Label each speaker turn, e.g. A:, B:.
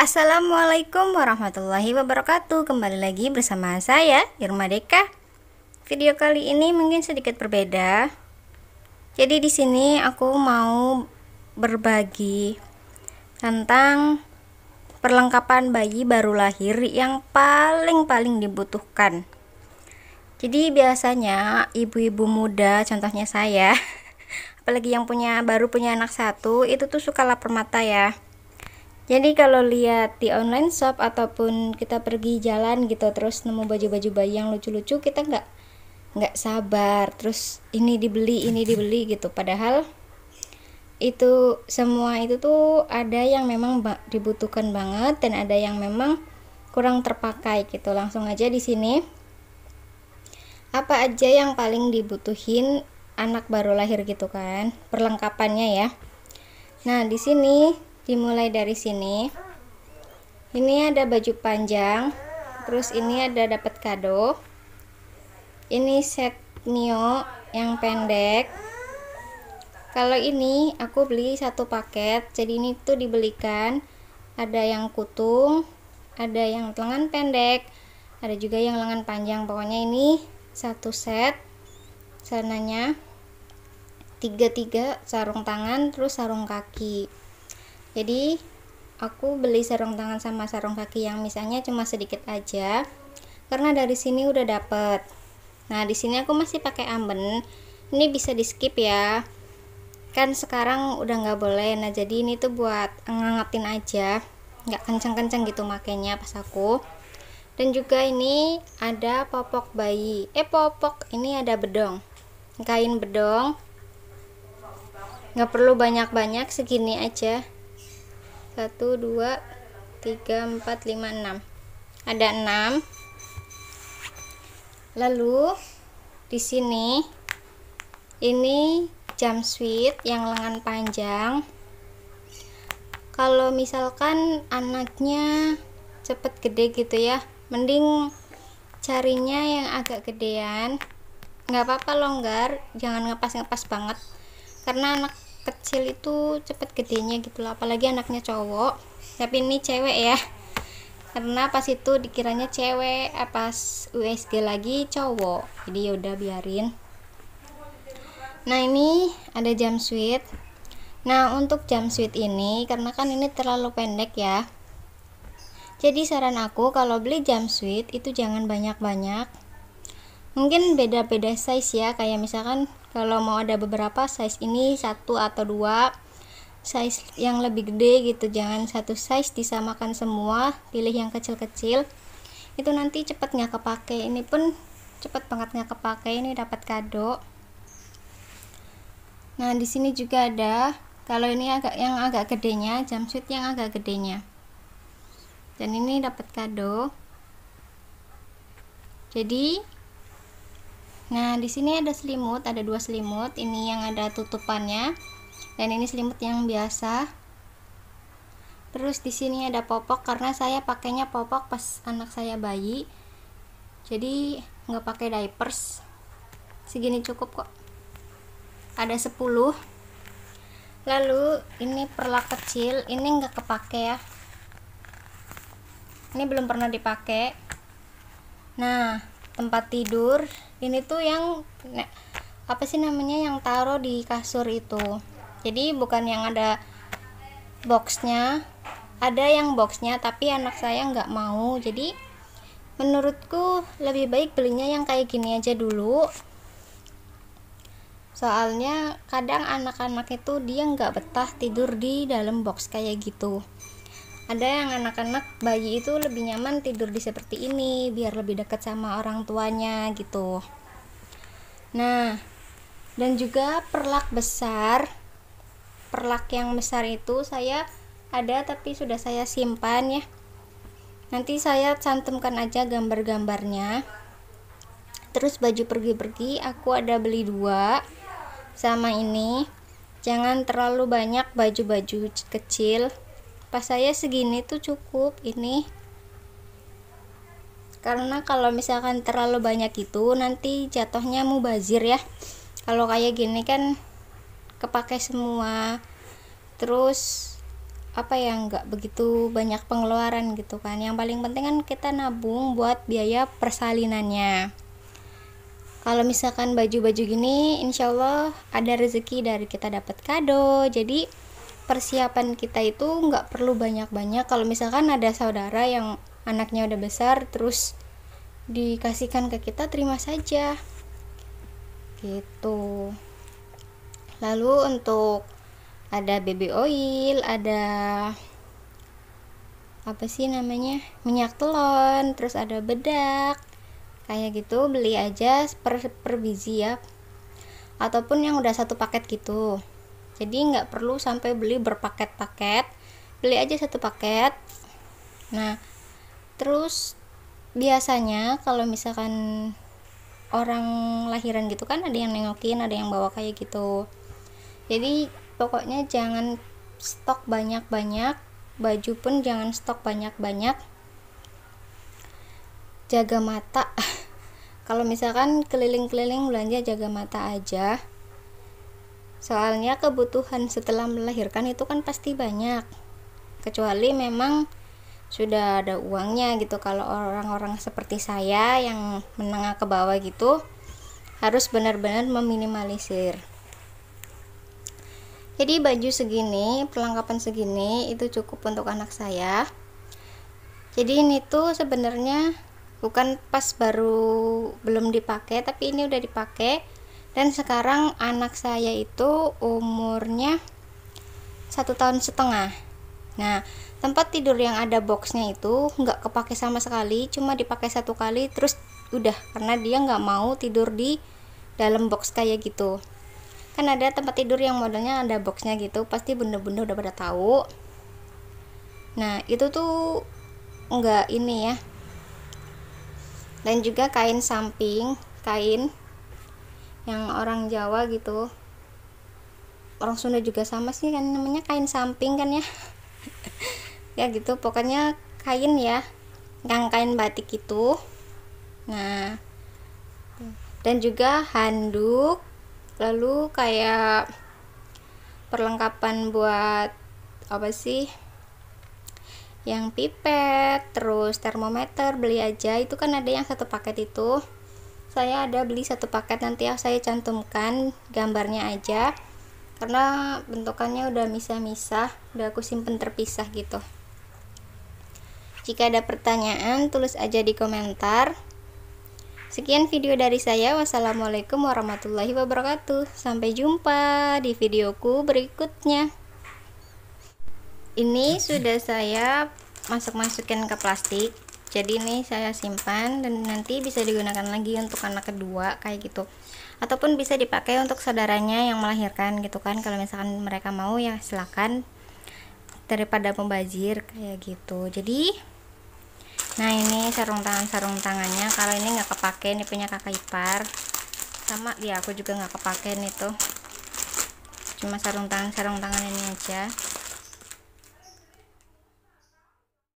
A: Assalamualaikum warahmatullahi wabarakatuh Kembali lagi bersama saya Irma Deka Video kali ini mungkin sedikit berbeda Jadi di sini aku mau berbagi Tentang perlengkapan bayi baru lahir yang paling-paling dibutuhkan jadi biasanya ibu-ibu muda, contohnya saya, apalagi yang punya baru punya anak satu, itu tuh suka lapar mata ya. Jadi kalau lihat di online shop ataupun kita pergi jalan gitu terus nemu baju-baju bayi yang lucu-lucu kita nggak nggak sabar terus ini dibeli ini dibeli gitu padahal itu semua itu tuh ada yang memang dibutuhkan banget dan ada yang memang kurang terpakai gitu langsung aja di sini apa aja yang paling dibutuhin anak baru lahir gitu kan perlengkapannya ya nah di sini dimulai dari sini ini ada baju panjang terus ini ada dapat kado ini set nio yang pendek kalau ini aku beli satu paket jadi ini tuh dibelikan ada yang kutung ada yang lengan pendek ada juga yang lengan panjang pokoknya ini satu set celananya tiga tiga sarung tangan terus sarung kaki jadi aku beli sarung tangan sama sarung kaki yang misalnya cuma sedikit aja karena dari sini udah dapet nah di sini aku masih pakai amben ini bisa di skip ya kan sekarang udah nggak boleh nah jadi ini tuh buat ngangetin aja nggak kenceng-kenceng gitu makainya pas aku dan juga ini ada popok bayi eh popok ini ada bedong kain bedong nggak perlu banyak-banyak segini aja 1 2 3 4 5 6 ada 6 lalu di sini ini jam sweet yang lengan panjang kalau misalkan anaknya cepet gede gitu ya mending carinya yang agak gedean nggak apa-apa longgar jangan ngepas-ngepas banget karena anak kecil itu cepet gedenya gitu loh apalagi anaknya cowok tapi ini cewek ya karena pas itu dikiranya cewek eh, pas USG lagi cowok jadi yaudah biarin nah ini ada jam sweet nah untuk jam sweet ini karena kan ini terlalu pendek ya jadi saran aku kalau beli jumpsuit itu jangan banyak-banyak. Mungkin beda-beda size ya, kayak misalkan kalau mau ada beberapa size ini satu atau dua size yang lebih gede gitu jangan satu size disamakan semua pilih yang kecil-kecil itu nanti cepetnya kepake ini pun cepet banget kepake ini dapat kado nah di sini juga ada kalau ini agak yang agak gedenya jumpsuit yang agak gedenya dan ini dapat kado jadi nah di sini ada selimut ada dua selimut ini yang ada tutupannya dan ini selimut yang biasa terus di sini ada popok karena saya pakainya popok pas anak saya bayi jadi nggak pakai diapers segini cukup kok ada 10 lalu ini perlak kecil ini nggak kepake ya ini belum pernah dipakai nah tempat tidur ini tuh yang apa sih namanya yang taruh di kasur itu jadi bukan yang ada boxnya ada yang boxnya tapi anak saya nggak mau jadi menurutku lebih baik belinya yang kayak gini aja dulu soalnya kadang anak-anak itu dia nggak betah tidur di dalam box kayak gitu ada yang anak-anak bayi itu lebih nyaman tidur di seperti ini biar lebih dekat sama orang tuanya gitu nah dan juga perlak besar perlak yang besar itu saya ada tapi sudah saya simpan ya nanti saya cantumkan aja gambar-gambarnya terus baju pergi-pergi aku ada beli dua sama ini jangan terlalu banyak baju-baju kecil pas saya segini tuh cukup ini karena kalau misalkan terlalu banyak itu nanti jatuhnya mubazir ya kalau kayak gini kan kepake semua terus apa ya nggak begitu banyak pengeluaran gitu kan yang paling penting kan kita nabung buat biaya persalinannya kalau misalkan baju-baju gini insya Allah ada rezeki dari kita dapat kado jadi persiapan kita itu nggak perlu banyak-banyak kalau misalkan ada saudara yang anaknya udah besar terus dikasihkan ke kita terima saja gitu lalu untuk ada baby oil ada apa sih namanya minyak telon terus ada bedak kayak gitu beli aja per, per biji ya ataupun yang udah satu paket gitu jadi nggak perlu sampai beli berpaket-paket beli aja satu paket nah terus biasanya kalau misalkan orang lahiran gitu kan ada yang nengokin ada yang bawa kayak gitu jadi pokoknya jangan stok banyak-banyak baju pun jangan stok banyak-banyak jaga mata kalau misalkan keliling-keliling belanja jaga mata aja Soalnya kebutuhan setelah melahirkan itu kan pasti banyak. Kecuali memang sudah ada uangnya gitu kalau orang-orang seperti saya yang menengah ke bawah gitu harus benar-benar meminimalisir jadi baju segini perlengkapan segini itu cukup untuk anak saya jadi ini tuh sebenarnya bukan pas baru belum dipakai tapi ini udah dipakai dan sekarang anak saya itu umurnya satu tahun setengah nah tempat tidur yang ada boxnya itu nggak kepake sama sekali cuma dipakai satu kali terus udah karena dia nggak mau tidur di dalam box kayak gitu kan ada tempat tidur yang modelnya ada boxnya gitu pasti bunda-bunda udah pada tahu nah itu tuh nggak ini ya dan juga kain samping kain yang orang Jawa gitu orang Sunda juga sama sih kan namanya kain samping kan ya ya gitu pokoknya kain ya yang kain batik itu nah dan juga handuk lalu kayak perlengkapan buat apa sih yang pipet terus termometer beli aja itu kan ada yang satu paket itu saya ada beli satu paket nanti ya saya cantumkan gambarnya aja karena bentukannya udah misah-misah udah aku simpen terpisah gitu jika ada pertanyaan tulis aja di komentar sekian video dari saya wassalamualaikum warahmatullahi wabarakatuh sampai jumpa di videoku berikutnya ini sudah saya masuk-masukin ke plastik jadi ini saya simpan dan nanti bisa digunakan lagi untuk anak kedua kayak gitu ataupun bisa dipakai untuk saudaranya yang melahirkan gitu kan kalau misalkan mereka mau ya silakan daripada pembazir kayak gitu jadi nah ini sarung tangan sarung tangannya kalau ini nggak kepake ini punya kakak ipar sama ya aku juga nggak kepake nih tuh cuma sarung tangan sarung tangan ini aja